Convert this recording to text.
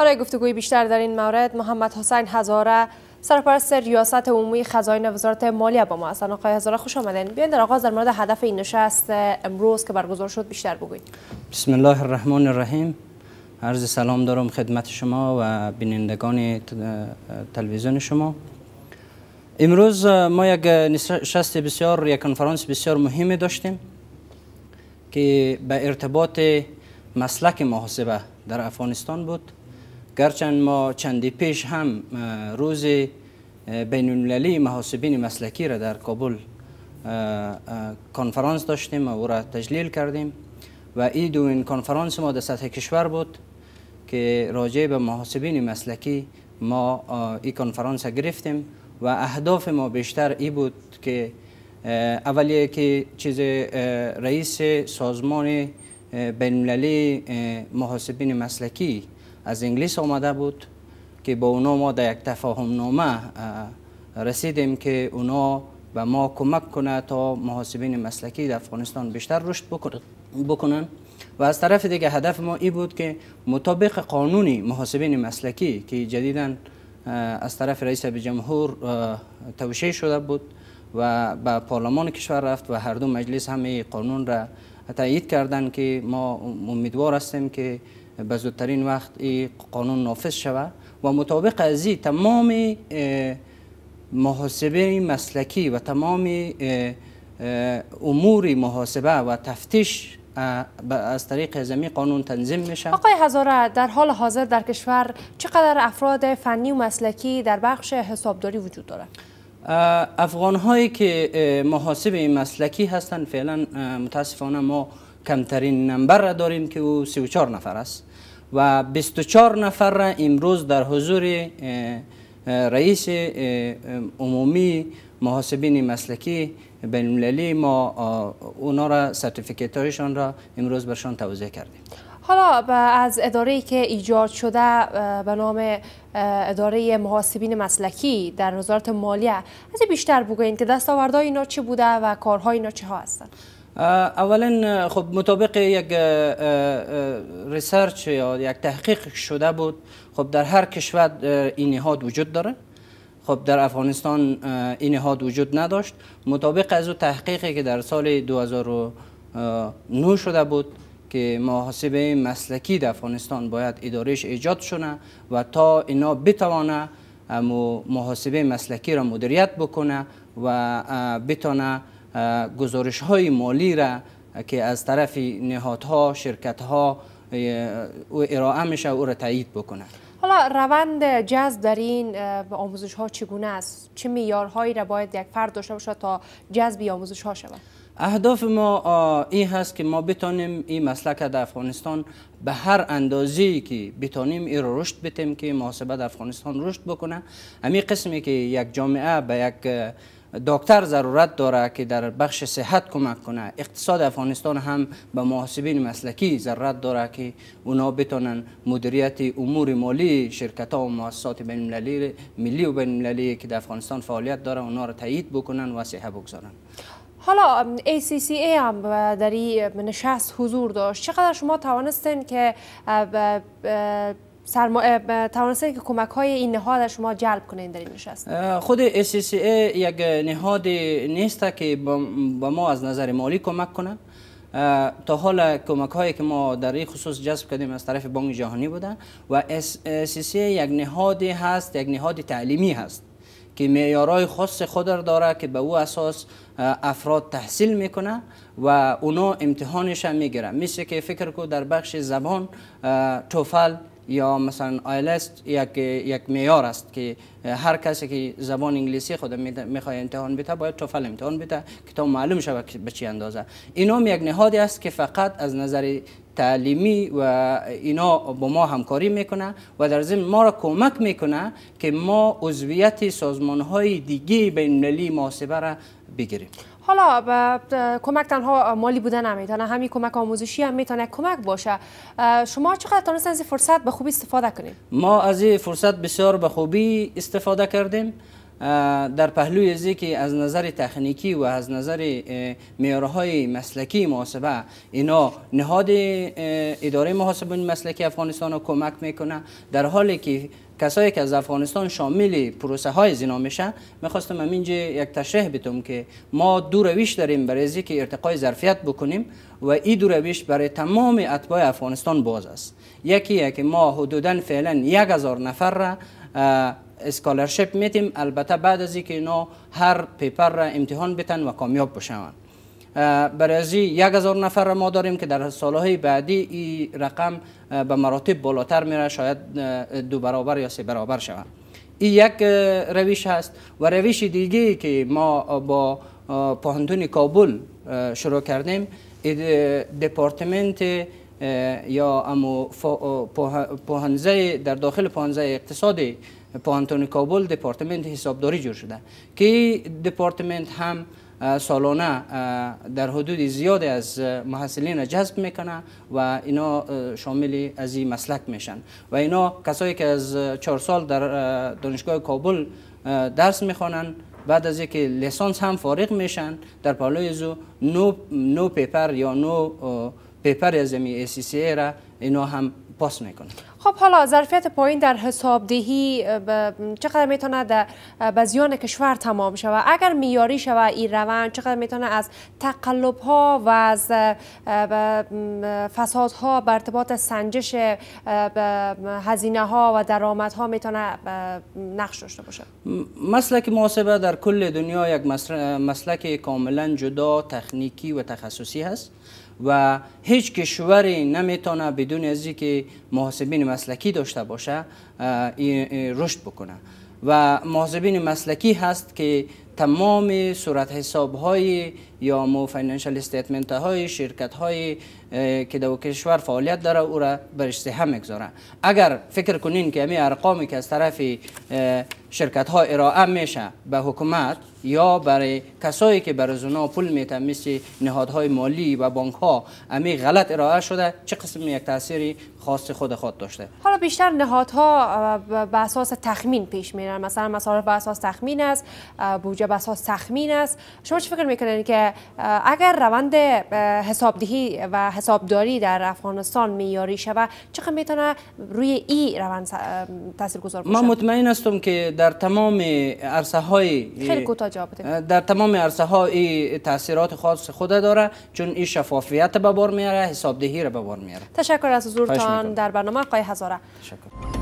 برای گفتگوی بیشتر در این مورد محمد حسین هزاره سرپرست ریاست عمومی خزاین وزارت مالیه با ما است آقای هزاره خوش آمدین بیاین در آغاز در مورد هدف این نشست امروز که برگزار شد بیشتر بگویید بسم الله الرحمن الرحیم عرض سلام دارم خدمت شما و بینندگان تلویزیون شما امروز ما یک نشست بسیار یک کنفرانس بسیار مهمی داشتیم که به ارتباط مسلک محاسبه در افغانستان بود گرچن ما چندی پیش هم روز بین محاسبین مسلکی را در کابل کنفرانس داشتیم و او را تجلیل کردیم و این دو این کنفرانس ما در سطح کشور بود که راجع به محاسبین مسلکی ما این کنفرانس گرفتیم و اهداف ما بیشتر ای بود که اولیه که چیز رئیس سازمان بین محاسبین مسلکی از انگلیس آمده بود که با اونا ما در یک تفاهم نامه رسیدیم که اونا به ما کمک کنه تا محاسبین مسلکی در افغانستان بیشتر رشد بکنن و از طرف دیگه هدف ما این بود که مطابق قانونی محاسبین مسلکی که جدیدا از طرف رئیس جمهور توشیه شده بود و به پارلمان کشور رفت و هر دو مجلس همه قانون را تایید کردند که ما امیدوار هستیم که به زودترین وقت این قانون نافذ شود و مطابق از این تمام محاسبه مسلکی و تمام امور محاسبه و تفتیش از طریق زمین قانون تنظیم میشه آقای هزاره در حال حاضر در کشور چقدر افراد فنی و مسلکی در بخش حسابداری وجود دارد؟ افغان هایی که محاسب مسلکی هستند فعلا متاسفانه ما کمترین نمبر را داریم که او 34 نفر است و 24 نفر را امروز در حضور رئیس عمومی محاسبین مسلکی بین المللی ما اونا را سرتیفیکیت هایشان را امروز برشان توضیح کردیم حالا از اداره که ایجاد شده به نام اداره محاسبین مسلکی در وزارت مالیه از بیشتر بگویید که دستاوردهای اینا چه بوده و کارهای اینا چه ها هستند اولا خب مطابق یک ریسرچ یا یک تحقیق شده بود خب در هر کشور این نهاد وجود داره خب در افغانستان این نهاد وجود نداشت مطابق از او تحقیقی که در سال 2009 شده بود که محاسبه مسلکی در افغانستان باید اداریش ایجاد شونه و تا اینا بتوانه محاسبه مسلکی را مدیریت بکنه و بتانه گزارش های مالی را که از طرف نهادها شرکتها ها ارائه میشه او را تایید بکنه حالا روند جذب در این آموزش ها چگونه است چه معیارهایی را باید یک فرد داشته باشد تا جذب آموزش ها شود اهداف ما این هست که ما بتانیم این مسلک در افغانستان به هر اندازی که بتانیم این رشد بتیم که محاسبه در افغانستان رشد بکنه همین قسمی که یک جامعه به یک دکتر ضرورت داره که در بخش صحت کمک کنه اقتصاد افغانستان هم به محاسبین مسلکی ضرورت داره که اونا بتونن مدیریت امور مالی شرکت ها و مؤسسات بین ملی و بین که در افغانستان فعالیت داره اونا را تایید بکنن و صحه بگذارن حالا ACCA هم در نشست حضور داشت چقدر شما توانستین که سرما... توانسته که کمک های این نهاد شما جلب کنین در این نشست خود SCCA یک نهاد نیست که با ما از نظر مالی کمک کنه تا حالا کمک هایی که ما در این خصوص جذب کردیم از طرف بانک جهانی بودن و SCCA یک نهادی هست یک نهاد تعلیمی هست که میارای خاص خود را داره که به او اساس افراد تحصیل میکنه و اونا امتحانش هم میگیره مثل که فکر کو در بخش زبان توفل یا مثلا آیلتس یک یک معیار است که هر کسی که زبان انگلیسی خود میخواد امتحان بده باید توفل امتحان بده که تا معلوم شود به چی اندازه اینا یک نهادی است که فقط از نظر تعلیمی و اینا با ما همکاری میکنه و در ضمن ما را کمک میکنه که ما عضویت سازمان های دیگه بین المللی محاسبه را بگیریم حالا کمک تنها مالی بوده هم میتونه همین کمک آموزشی هم میتونه کمک باشه شما چقدر تانستن از این فرصت به خوبی استفاده کنیم ما از این فرصت بسیار به خوبی استفاده کردیم در پهلوی که از نظر تکنیکی و از نظر میارهای مسلکی محاسبه اینا نهاد اداره محاسبه مسلکی افغانستان رو کمک میکنه در حالی که کسایی که از افغانستان شامل پروسه های زینا میشن میخواستم اینجا یک تشریح بتم که ما دو رویش داریم برای زی که ارتقای ظرفیت بکنیم و این دو رویش برای تمام اطباع افغانستان باز است یکی که ما حدودا فعلا یک هزار نفر را اسکالرشپ میتیم البته بعد از اینکه اینا هر پیپر را امتحان بتن و کامیاب بشوند برای از یک هزار نفر را ما داریم که در سالهای بعدی این رقم به مراتب بالاتر میره شاید دو برابر یا سه برابر شود این یک رویش هست و رویش دیگه که ما با پاهندون کابل شروع کردیم دپارتمنت یا امو پوهنزه در داخل پوهنزه اقتصادی پانتون کابل دپارتمنت حسابداری جور شده که دپارتمنت هم سالانه در حدود زیاد از محصلین جذب میکنه و اینا شامل از این مسلک میشن و اینا کسایی که از چهار سال در دانشگاه کابل درس میخوانن بعد از اینکه لیسانس هم فارغ میشن در پالای زو نو, نو پیپر یا نو پیپر از امی ای را اینا هم پاس میکنن خب حالا ظرفیت پایین در حسابدهی چقدر میتونه به بزیان کشور تمام شود اگر میاری شود این روند چقدر میتونه از تقلب ها و از فساد ها به ارتباط سنجش هزینه ها و درآمد ها میتونه نقش داشته باشه مسلک محاسبه در کل دنیا یک مسلک کاملا جدا تکنیکی و تخصصی هست و هیچ کشوری نمیتونه بدون از که محاسبین مسلکی داشته باشه رشد بکنه و محاسبین مسلکی هست که تمام صورت حساب های یا مو فینانشال استیتمنت های شرکت های که در کشور فعالیت داره او را برش هم میگذاره اگر فکر کنین که همین ارقامی که از طرف شرکت ها ارائه میشه به حکومت یا برای کسایی که برای زنا پول میتن مثل نهادهای مالی و بانک ها امی غلط ارائه شده چه قسم یک تاثیری خاص خود خود داشته حالا بیشتر نهادها به اساس تخمین پیش میرن مثلا مصارف به اساس تخمین است بودجه به اساس تخمین است شما چه فکر میکنید که اگر روند حسابدهی و حسابداری در افغانستان میاری شود چقدر میتونه روی ای روند گذار باشه من مطمئن هستم که در تمام عرصه های خیلی در تمام عرصه ها تاثیرات خاص خود داره چون این شفافیت به بار میاره حسابدهی را به بار میاره تشکر از حضورتان در برنامه آقای هزاره تشکر